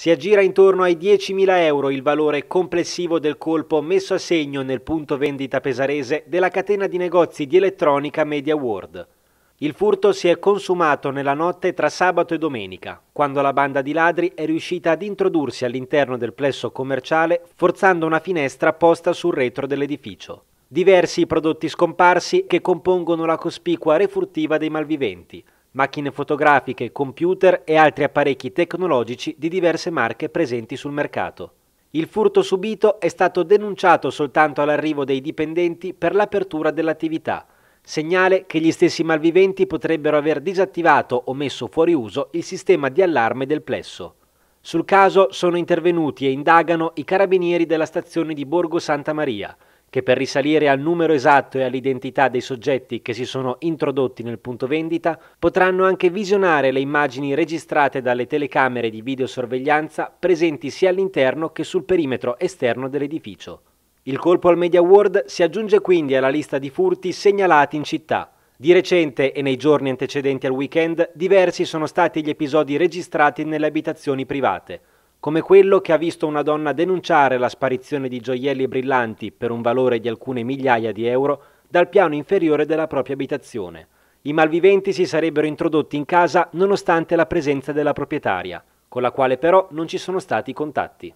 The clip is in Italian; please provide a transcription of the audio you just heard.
Si aggira intorno ai 10.000 euro il valore complessivo del colpo messo a segno nel punto vendita pesarese della catena di negozi di elettronica Media World. Il furto si è consumato nella notte tra sabato e domenica, quando la banda di ladri è riuscita ad introdursi all'interno del plesso commerciale forzando una finestra posta sul retro dell'edificio. Diversi i prodotti scomparsi che compongono la cospicua refurtiva dei malviventi, macchine fotografiche, computer e altri apparecchi tecnologici di diverse marche presenti sul mercato. Il furto subito è stato denunciato soltanto all'arrivo dei dipendenti per l'apertura dell'attività, segnale che gli stessi malviventi potrebbero aver disattivato o messo fuori uso il sistema di allarme del plesso. Sul caso sono intervenuti e indagano i carabinieri della stazione di Borgo Santa Maria, che per risalire al numero esatto e all'identità dei soggetti che si sono introdotti nel punto vendita, potranno anche visionare le immagini registrate dalle telecamere di videosorveglianza presenti sia all'interno che sul perimetro esterno dell'edificio. Il colpo al Media World si aggiunge quindi alla lista di furti segnalati in città. Di recente e nei giorni antecedenti al weekend, diversi sono stati gli episodi registrati nelle abitazioni private come quello che ha visto una donna denunciare la sparizione di gioielli brillanti per un valore di alcune migliaia di euro dal piano inferiore della propria abitazione. I malviventi si sarebbero introdotti in casa nonostante la presenza della proprietaria, con la quale però non ci sono stati contatti.